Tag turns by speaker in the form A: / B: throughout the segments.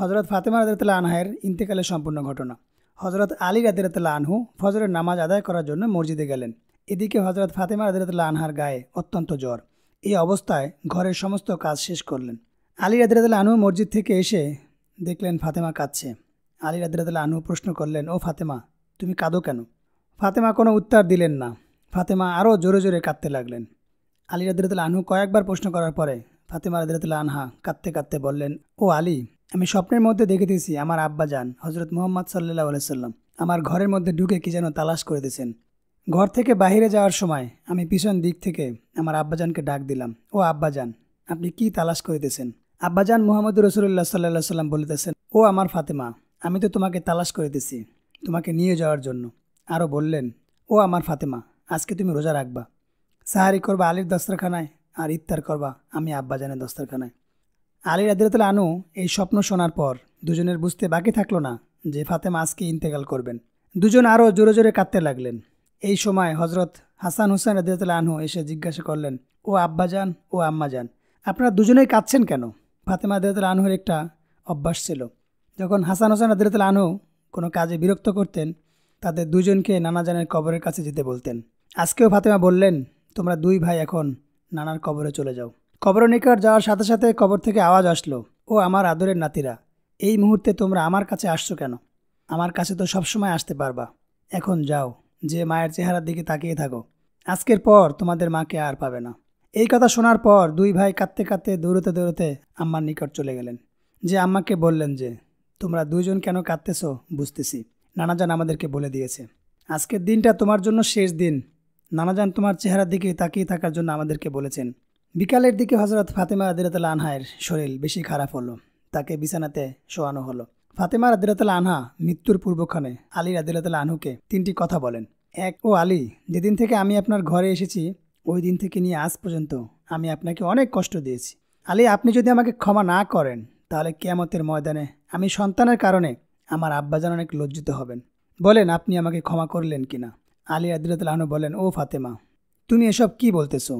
A: হজরত ফাতেমা রাজাতলা আনহায়ের ইন্তেকালের সম্পূর্ণ ঘটনা হজরত আলী রাদিরাতলা আনহু ফজরের নামাজ আদায় করার জন্য মসজিদে গেলেন এদিকে হজরত ফাতেমা রাদিরাতলা আনহার গায়ে অত্যন্ত জ্বর এই অবস্থায় ঘরের সমস্ত কাজ শেষ করলেন আলী রাদিরাতলা আনহু মসজিদ থেকে এসে দেখলেন ফাতেমা কাঁদছে আলী রাদিরাতলা আনহু প্রশ্ন করলেন ও ফাতেমা তুমি কাঁদো কেন ফাতেমা কোনো উত্তর দিলেন না ফাতেমা আরও জোরে জোরে কাঁদতে লাগলেন আলী রাদিরাতলা আনহু কয়েকবার প্রশ্ন করার পরে ফাতেমা রাদিরাতলা আনহা কাঁদতে কাঁদতে বললেন ও আলী আমি স্বপ্নের মধ্যে দেখিতেছি আমার আব্বা যান হজরত মোহাম্মদ সাল্লাহ আলাইসাল্লাম আমার ঘরের মধ্যে ঢুকে কি যেন তালাশ দিয়েছেন ঘর থেকে বাহিরে যাওয়ার সময় আমি পিছন দিক থেকে আমার আব্বাজানকে ডাক দিলাম ও আব্বাজান আপনি কি তালাশ করিতেছেন আব্বাজান মোহাম্মদ রসুল্লাহ সাল্লাহ সাল্লাম বলিতেছেন ও আমার ফাতেমা আমি তো তোমাকে তালাশ করিতেছি তোমাকে নিয়ে যাওয়ার জন্য আরও বললেন ও আমার ফাতেমা আজকে তুমি রোজা রাখবা সাহারি করবা আলির দস্তরখানায় আর ইফতার করবা আমি আব্বাজানের দস্তরখানায় আলীর রাদিরাতুল আনু এই স্বপ্ন শোনার পর দুজনের বুঝতে বাকি থাকলো না যে ফাতেমা আজকে ইন্তেকাল করবেন দুজন আরও জোরে জোরে কাঁদতে লাগলেন এই সময় হজরত হাসান হুসেন রাদিরাতুল আনহু এসে জিজ্ঞাসা করলেন ও আব্বা যান ও আম্মা যান আপনারা দুজনেই কাঁদছেন কেন ফাতেমা রাদিরাতুল আনহুর একটা অভ্যাস ছিল যখন হাসান হুসেন রাদিরাতুল আনহু কোনো কাজে বিরক্ত করতেন তাদের দুজনকে জানের কবরের কাছে যেতে বলতেন আজকেও ফাতেমা বললেন তোমরা দুই ভাই এখন নানার কবরে চলে যাও কবর নিকট যাওয়ার সাথে সাথে কবর থেকে আওয়াজ আসলো ও আমার আদরের নাতিরা এই মুহূর্তে তোমরা আমার কাছে আসছো কেন আমার কাছে তো সবসময় আসতে পারবা এখন যাও যে মায়ের চেহারার দিকে তাকিয়ে থাকো আজকের পর তোমাদের মাকে আর পাবে না এই কথা শোনার পর দুই ভাই কাঁদতে কাঁদতে দৌড়তে দৌড়তে আম্মার নিকট চলে গেলেন যে আম্মাকে বললেন যে তোমরা দুইজন কেন কাঁদতেছ বুঝতেছি নানাজান আমাদেরকে বলে দিয়েছে আজকের দিনটা তোমার জন্য শেষ দিন নানাজান তোমার চেহারার দিকে তাকিয়ে থাকার জন্য আমাদেরকে বলেছেন বিকালের দিকে হজরত ফাতেমা আদিরাতাল আনহায়ের শরীর বেশি খারাপ হলো তাকে বিছানাতে শোয়ানো হলো ফাতেমা আদিরাতাল আনহা মৃত্যুর পূর্বক্ষণে আলী আদিরাতাল আনহুকে তিনটি কথা বলেন এক ও আলী যেদিন থেকে আমি আপনার ঘরে এসেছি ওই দিন থেকে নিয়ে আজ পর্যন্ত আমি আপনাকে অনেক কষ্ট দিয়েছি আলী আপনি যদি আমাকে ক্ষমা না করেন তাহলে কেয়ামতের ময়দানে আমি সন্তানের কারণে আমার যেন অনেক লজ্জিত হবেন বলেন আপনি আমাকে ক্ষমা করলেন কিনা আলী আদিরাতাল আনহু বলেন ও ফাতেমা তুমি এসব কি বলতেছো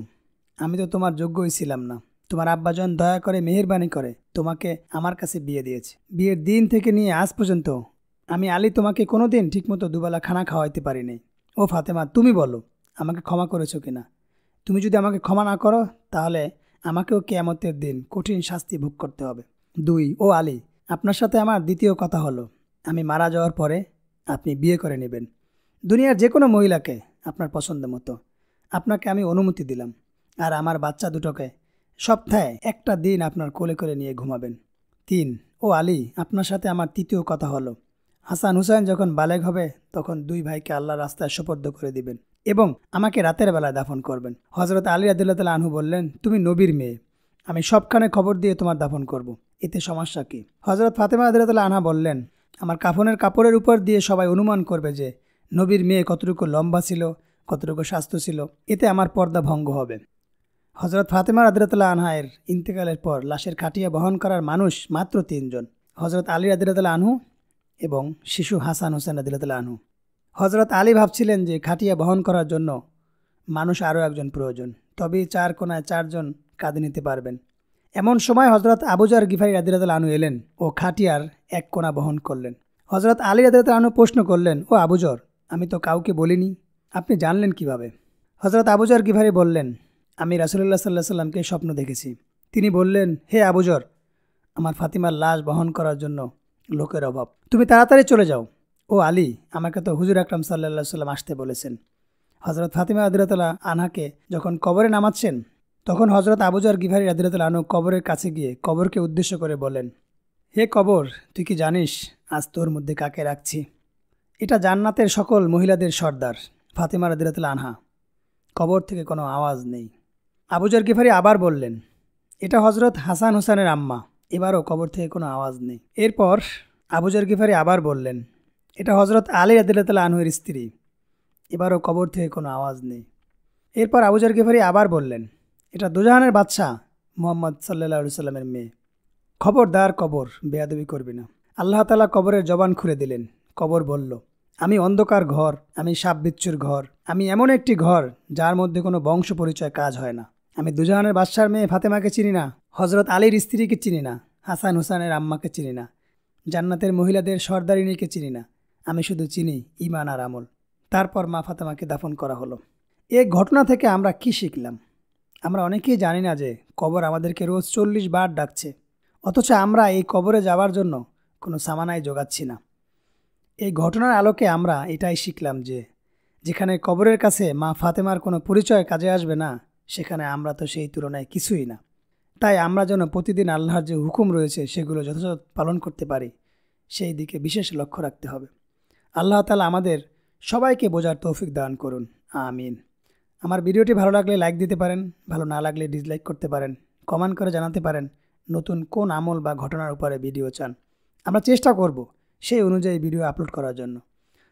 A: আমি তো তোমার যোগ্যই ছিলাম না তোমার আব্বাজন দয়া করে মেহরবানি করে তোমাকে আমার কাছে বিয়ে দিয়েছে বিয়ের দিন থেকে নিয়ে আজ পর্যন্ত আমি আলী তোমাকে কোনো দিন ঠিকমতো দুবেলা খানা খাওয়াইতে পারিনি ও ফাতেমা তুমি বলো আমাকে ক্ষমা করেছো কিনা তুমি যদি আমাকে ক্ষমা না করো তাহলে আমাকেও কেয়ামতের দিন কঠিন শাস্তি ভোগ করতে হবে দুই ও আলী আপনার সাথে আমার দ্বিতীয় কথা হলো আমি মারা যাওয়ার পরে আপনি বিয়ে করে নেবেন দুনিয়ার যে কোনো মহিলাকে আপনার পছন্দ মতো আপনাকে আমি অনুমতি দিলাম আর আমার বাচ্চা দুটোকে সপ্তাহে একটা দিন আপনার কোলে করে নিয়ে ঘুমাবেন তিন ও আলী আপনার সাথে আমার তৃতীয় কথা হলো হাসান হুসাইন যখন বালেগ হবে তখন দুই ভাইকে আল্লাহ রাস্তায় সুপর্দ করে দিবেন এবং আমাকে রাতের বেলায় দাফন করবেন হজরত আলী আদুল্লাহ আনহু বললেন তুমি নবীর মেয়ে আমি সবখানে খবর দিয়ে তোমার দাফন করব। এতে সমস্যা কী হজরত ফাতেমা আদুল্লাহ আনহা বললেন আমার কাফনের কাপড়ের উপর দিয়ে সবাই অনুমান করবে যে নবীর মেয়ে কতটুকু লম্বা ছিল কতটুকু স্বাস্থ্য ছিল এতে আমার পর্দা ভঙ্গ হবে হজরত ফাতেমা আদরাতুল্লাহ আনহায়ের ইন্তেকালের পর লাশের খাটিয়া বহন করার মানুষ মাত্র তিনজন হজরত আলী আদিরাতুল্লাহ আনহু এবং শিশু হাসান হোসেন আদিরাতুল্লাহ আনহু হজরত আলী ভাবছিলেন যে খাটিয়া বহন করার জন্য মানুষ আরও একজন প্রয়োজন তবেই চার কোনায় চারজন কাঁদে নিতে পারবেন এমন সময় হজরত আবুজার গিফারি রাদিরাতুল আনু এলেন ও খাটিয়ার এক কোনা বহন করলেন হজরত আলী রাদিরাতুল আনু প্রশ্ন করলেন ও আবুজর আমি তো কাউকে বলিনি আপনি জানলেন কিভাবে হজরত আবুজার গিফারি বললেন আমি রাসুলুল্লাহ সাল্লাহ সাল্লামকে স্বপ্ন দেখেছি তিনি বললেন হে আবুজর আমার ফাতিমার লাশ বহন করার জন্য লোকের অভাব তুমি তাড়াতাড়ি চলে যাও ও আলী আমাকে তো হুজুর আকরাম সাল্লা সাল্লাম আসতে বলেছেন হজরত ফাতিমা আদিরাতলা আনহাকে যখন কবরে নামাচ্ছেন তখন হজরত আবুজার গিভারি আদিরাতলা আনু কবরের কাছে গিয়ে কবরকে উদ্দেশ্য করে বলেন হে কবর তুই কি জানিস আজ তোর মধ্যে কাকে রাখছি এটা জান্নাতের সকল মহিলাদের সর্দার ফাতিমা আদিরাতলা আনহা কবর থেকে কোনো আওয়াজ নেই আবুজার কিফারি আবার বললেন এটা হজরত হাসান হোসেনের আম্মা এবারও কবর থেকে কোনো আওয়াজ নেই এরপর আবুজার কিফারি আবার বললেন এটা হজরত আলী আদিল্লাহ আনহুয়ের স্ত্রী এবারও কবর থেকে কোনো আওয়াজ নেই এরপর আবুজার কিফারি আবার বললেন এটা দুজাহানের বাদশাহ মোহাম্মদ সাল্লা সাল্লামের মেয়ে খবরদার কবর বেয়াদবি করবি না আল্লাহ তালা কবরের জবান খুলে দিলেন কবর বলল আমি অন্ধকার ঘর আমি সাপ বিচ্ছুর ঘর আমি এমন একটি ঘর যার মধ্যে কোনো বংশ পরিচয় কাজ হয় না আমি দুজনের বাদশার মেয়ে ফাতেমাকে চিনি না হজরত আলীর স্ত্রীকে চিনি না হাসান হুসানের আম্মাকে চিনি না জান্নাতের মহিলাদের সর্দারিনীকে চিনি না আমি শুধু চিনি ইমান আর আমল তারপর মা ফাতেমাকে দাফন করা হলো এ ঘটনা থেকে আমরা কি শিখলাম আমরা অনেকেই জানি না যে কবর আমাদেরকে রোজ চল্লিশ বার ডাকছে অথচ আমরা এই কবরে যাওয়ার জন্য কোনো সামানায় যোগাচ্ছি না এই ঘটনার আলোকে আমরা এটাই শিখলাম যে যেখানে কবরের কাছে মা ফাতেমার কোনো পরিচয় কাজে আসবে না সেখানে আমরা তো সেই তুলনায় কিছুই না তাই আমরা যেন প্রতিদিন আল্লাহর যে হুকুম রয়েছে সেগুলো যথাযথ পালন করতে পারি সেই দিকে বিশেষ লক্ষ্য রাখতে হবে আল্লাহ তালা আমাদের সবাইকে বোঝার তৌফিক দান করুন আমিন আমার ভিডিওটি ভালো লাগলে লাইক দিতে পারেন ভালো না লাগলে ডিসলাইক করতে পারেন কমেন্ট করে জানাতে পারেন নতুন কোন আমল বা ঘটনার উপরে ভিডিও চান আমরা চেষ্টা করব সেই অনুযায়ী ভিডিও আপলোড করার জন্য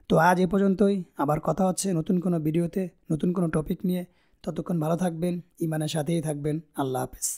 A: তো আজ এ পর্যন্তই আবার কথা হচ্ছে নতুন কোনো ভিডিওতে নতুন কোনো টপিক নিয়ে ততক্ষণ ভালো থাকবেন ইমানের সাথেই থাকবেন আল্লাহ হাফেজ